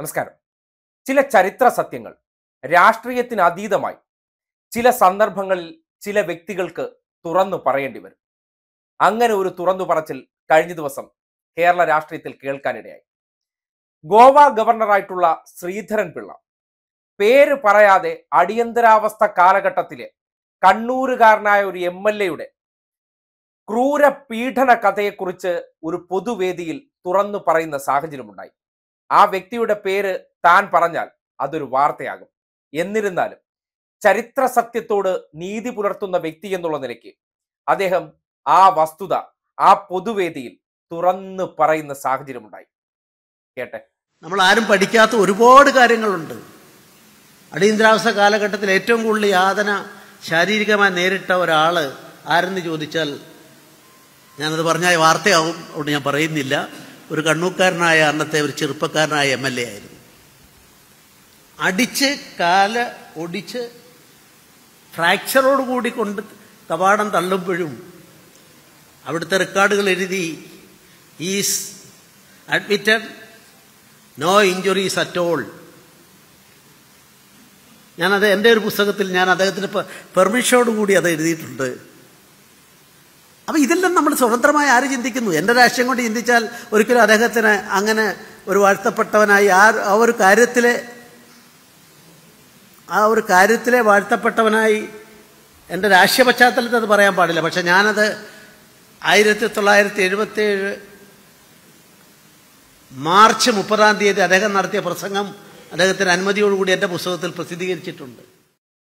നമസ്കാരം ചില ചരിത്ര സത്യങ്ങൾ രാഷ്ട്രീയത്തിന് അതീതമായി ചില സന്ദർഭങ്ങളിൽ ചില വ്യക്തികൾക്ക് തുറന്നു പറയേണ്ടി വരും അങ്ങനെ ഒരു തുറന്നു പറച്ചിൽ കഴിഞ്ഞ ദിവസം കേരള രാഷ്ട്രീയത്തിൽ കേൾക്കാനിടയായി ഗോവ ഗവർണറായിട്ടുള്ള ശ്രീധരൻ പിള്ള പേര് പറയാതെ അടിയന്തരാവസ്ഥ കാലഘട്ടത്തിലെ കണ്ണൂരുകാരനായ ഒരു എം എൽ എയുടെ ക്രൂര പീഡന കഥയെക്കുറിച്ച് ഒരു പൊതുവേദിയിൽ തുറന്നു പറയുന്ന സാഹചര്യമുണ്ടായി ആ വ്യക്തിയുടെ പേര് താൻ പറഞ്ഞാൽ അതൊരു വാർത്തയാകും എന്നിരുന്നാലും ചരിത്ര സത്യത്തോട് നീതി പുലർത്തുന്ന വ്യക്തി എന്നുള്ള നിലയ്ക്ക് അദ്ദേഹം ആ വസ്തുത ആ പൊതുവേദിയിൽ തുറന്ന് പറയുന്ന സാഹചര്യമുണ്ടായി കേട്ടെ നമ്മൾ ആരും പഠിക്കാത്ത ഒരുപാട് കാര്യങ്ങളുണ്ട് അടിയന്തരാവസ്ഥ കാലഘട്ടത്തിൽ ഏറ്റവും കൂടുതൽ യാതന ശാരീരികമായി നേരിട്ട ഒരാൾ ആരെന്ന് ചോദിച്ചാൽ ഞാനത് പറഞ്ഞ വാർത്തയാവും അതുകൊണ്ട് ഞാൻ പറയുന്നില്ല ഒരു കണ്ണൂക്കാരനായ അന്നത്തെ ഒരു ചെറുപ്പക്കാരനായ എം എൽ എ ആയിരുന്നു അടിച്ച് കാല ഒടിച്ച് ഫ്രാക്ചറോട് കൂടി കൊണ്ട് കവാടം തള്ളുമ്പോഴും അവിടുത്തെ റെക്കോർഡുകൾ എഴുതി is admitted no injuries at all ഞാനത് എൻ്റെ ഒരു പുസ്തകത്തിൽ ഞാൻ അദ്ദേഹത്തിന് പെർമിഷനോടുകൂടി അത് എഴുതിയിട്ടുണ്ട് അപ്പോൾ ഇതെല്ലാം നമ്മൾ സ്വതന്ത്രമായി ആര് ചിന്തിക്കുന്നു എൻ്റെ രാഷ്ട്രീയം കൊണ്ട് ചിന്തിച്ചാൽ ഒരിക്കലും അദ്ദേഹത്തിന് അങ്ങനെ ഒരു വാഴ്ത്തപ്പെട്ടവനായി ആ ആ ഒരു കാര്യത്തിലെ ആ ഒരു കാര്യത്തിലെ വാഴ്ത്തപ്പെട്ടവനായി എൻ്റെ രാഷ്ട്രീയ പശ്ചാത്തലത്തിൽ അത് പറയാൻ പാടില്ല പക്ഷെ ഞാനത് ആയിരത്തി തൊള്ളായിരത്തി ഏഴ് മാർച്ച് മുപ്പതാം തീയതി അദ്ദേഹം നടത്തിയ പ്രസംഗം അദ്ദേഹത്തിന് അനുമതിയോടുകൂടി എൻ്റെ പുസ്തകത്തിൽ പ്രസിദ്ധീകരിച്ചിട്ടുണ്ട്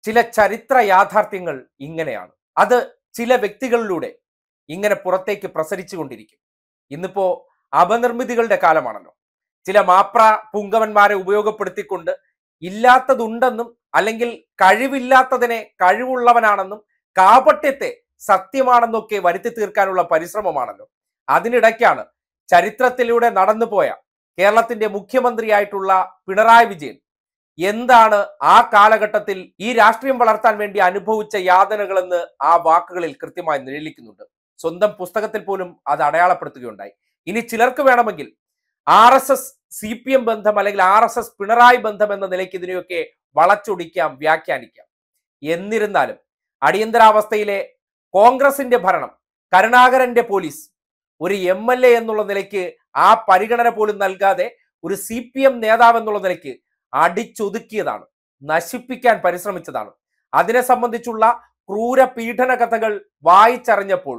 ചില ചരിത്ര യാഥാർത്ഥ്യങ്ങൾ ഇങ്ങനെയാണ് അത് ചില വ്യക്തികളിലൂടെ ഇങ്ങനെ പുറത്തേക്ക് പ്രസരിച്ചു കൊണ്ടിരിക്കും ഇന്നിപ്പോ അപനിർമ്മിതികളുടെ കാലമാണല്ലോ ചില മാപ്ര പുങ്കവന്മാരെ ഉപയോഗപ്പെടുത്തിക്കൊണ്ട് ഇല്ലാത്തതുണ്ടെന്നും അല്ലെങ്കിൽ കഴിവില്ലാത്തതിനെ കഴിവുള്ളവനാണെന്നും കാപട്യത്തെ സത്യമാണെന്നൊക്കെ വരുത്തി തീർക്കാനുള്ള പരിശ്രമമാണല്ലോ അതിനിടയ്ക്കാണ് ചരിത്രത്തിലൂടെ നടന്നുപോയ കേരളത്തിന്റെ മുഖ്യമന്ത്രിയായിട്ടുള്ള പിണറായി വിജയൻ എന്താണ് ആ കാലഘട്ടത്തിൽ ഈ രാഷ്ട്രീയം വളർത്താൻ വേണ്ടി അനുഭവിച്ച യാതനകളെന്ന് ആ വാക്കുകളിൽ കൃത്യമായി നിഴലിക്കുന്നുണ്ട് സ്വന്തം പുസ്തകത്തിൽ പോലും അത് അടയാളപ്പെടുത്തുകയുണ്ടായി ഇനി ചിലർക്ക് വേണമെങ്കിൽ R S S C P M ബന്ധം അല്ലെങ്കിൽ ആർ എസ് എസ് പിണറായി ബന്ധം എന്ന നിലയ്ക്ക് ഇതിനെയൊക്കെ വളച്ചൊടിക്കാം വ്യാഖ്യാനിക്കാം എന്നിരുന്നാലും അടിയന്തരാവസ്ഥയിലെ കോൺഗ്രസിന്റെ ഭരണം കരുണാകരന്റെ പോലീസ് ഒരു എം എൽ എ എന്നുള്ള നിലയ്ക്ക് ആ പരിഗണന പോലും നൽകാതെ ഒരു സി പി എം നേതാവ് എന്നുള്ള നിലയ്ക്ക് അടിച്ചൊതുക്കിയതാണ് നശിപ്പിക്കാൻ പരിശ്രമിച്ചതാണ് അതിനെ സംബന്ധിച്ചുള്ള ക്രൂര പീഡന കഥകൾ വായിച്ചറിഞ്ഞപ്പോൾ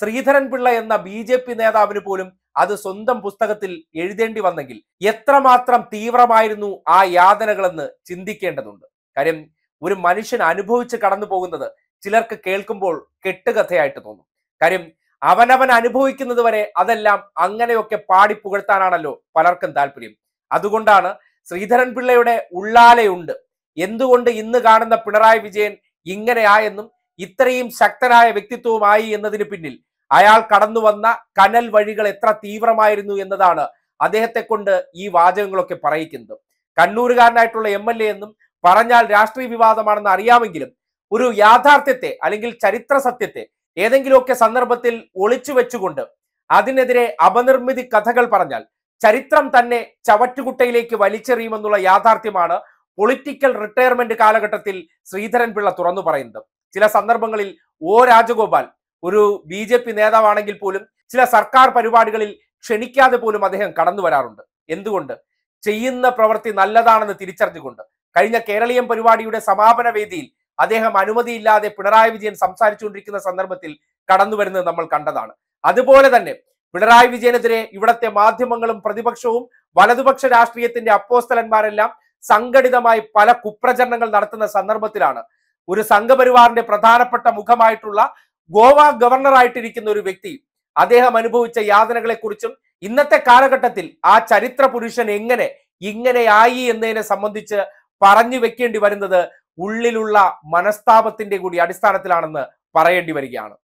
ശ്രീധരൻ പിള്ള എന്ന ബി ജെ പി നേതാവിന് പോലും അത് സ്വന്തം പുസ്തകത്തിൽ എഴുതേണ്ടി വന്നെങ്കിൽ എത്രമാത്രം തീവ്രമായിരുന്നു ആ യാതനകളെന്ന് ചിന്തിക്കേണ്ടതുണ്ട് കാര്യം ഒരു മനുഷ്യൻ അനുഭവിച്ച് കടന്നു പോകുന്നത് ചിലർക്ക് കേൾക്കുമ്പോൾ കെട്ടുകഥയായിട്ട് തോന്നും കാര്യം അവനവൻ അനുഭവിക്കുന്നത് വരെ അതെല്ലാം അങ്ങനെയൊക്കെ പാടി പുകഴ്ത്താനാണല്ലോ പലർക്കും താല്പര്യം അതുകൊണ്ടാണ് ശ്രീധരൻ പിള്ളയുടെ ഉള്ളാലയുണ്ട് എന്തുകൊണ്ട് ഇന്ന് കാണുന്ന പിണറായി വിജയൻ ഇങ്ങനെയായെന്നും ഇത്രയും ശക്തനായ വ്യക്തിത്വവുമായി എന്നതിന് പിന്നിൽ അയാൾ കടന്നു വന്ന കനൽ വഴികൾ എത്ര തീവ്രമായിരുന്നു എന്നതാണ് അദ്ദേഹത്തെ കൊണ്ട് ഈ വാചകങ്ങളൊക്കെ പറയിക്കുന്നത് കണ്ണൂരുകാരനായിട്ടുള്ള എം എൽ എ എന്നും പറഞ്ഞാൽ രാഷ്ട്രീയ വിവാദമാണെന്ന് അറിയാമെങ്കിലും ഒരു യാഥാർത്ഥ്യത്തെ അല്ലെങ്കിൽ ചരിത്ര സത്യത്തെ ഏതെങ്കിലുമൊക്കെ സന്ദർഭത്തിൽ ഒളിച്ചു വെച്ചുകൊണ്ട് അതിനെതിരെ അപനിർമ്മിതി കഥകൾ പറഞ്ഞാൽ ചരിത്രം തന്നെ ചവറ്റുകുട്ടയിലേക്ക് വലിച്ചെറിയുമെന്നുള്ള യാഥാർത്ഥ്യമാണ് പൊളിറ്റിക്കൽ റിട്ടയർമെന്റ് കാലഘട്ടത്തിൽ ശ്രീധരൻപിള്ള തുറന്നു പറയുന്നത് ചില സന്ദർഭങ്ങളിൽ ഒ രാജഗോപാൽ ഒരു ബി ജെ പി നേതാവാണെങ്കിൽ പോലും ചില സർക്കാർ പരിപാടികളിൽ ക്ഷണിക്കാതെ പോലും അദ്ദേഹം കടന്നു വരാറുണ്ട് എന്തുകൊണ്ട് ചെയ്യുന്ന പ്രവൃത്തി നല്ലതാണെന്ന് തിരിച്ചറിഞ്ഞുകൊണ്ട് കഴിഞ്ഞ കേരളീയം പരിപാടിയുടെ സമാപന വേദിയിൽ അദ്ദേഹം അനുമതിയില്ലാതെ പിണറായി വിജയൻ സംസാരിച്ചുകൊണ്ടിരിക്കുന്ന സന്ദർഭത്തിൽ കടന്നു വരുന്നത് നമ്മൾ കണ്ടതാണ് അതുപോലെ തന്നെ പിണറായി വിജയനെതിരെ ഇവിടത്തെ മാധ്യമങ്ങളും പ്രതിപക്ഷവും വലതുപക്ഷ രാഷ്ട്രീയത്തിന്റെ അപ്പോസ്തലന്മാരെല്ലാം സംഘടിതമായി പല കുപ്രചരണങ്ങൾ നടത്തുന്ന സന്ദർഭത്തിലാണ് ഒരു സംഘപരിവാറിന്റെ പ്രധാനപ്പെട്ട മുഖമായിട്ടുള്ള ഗോവ ഗവർണറായിട്ടിരിക്കുന്ന ഒരു വ്യക്തി അദ്ദേഹം അനുഭവിച്ച യാതനകളെക്കുറിച്ചും ഇന്നത്തെ കാലഘട്ടത്തിൽ ആ ചരിത്ര പുരുഷൻ എങ്ങനെ ഇങ്ങനെയായി എന്നതിനെ സംബന്ധിച്ച് പറഞ്ഞു വെക്കേണ്ടി വരുന്നത് ഉള്ളിലുള്ള മനസ്താപത്തിന്റെ കൂടി അടിസ്ഥാനത്തിലാണെന്ന് പറയേണ്ടി വരികയാണ്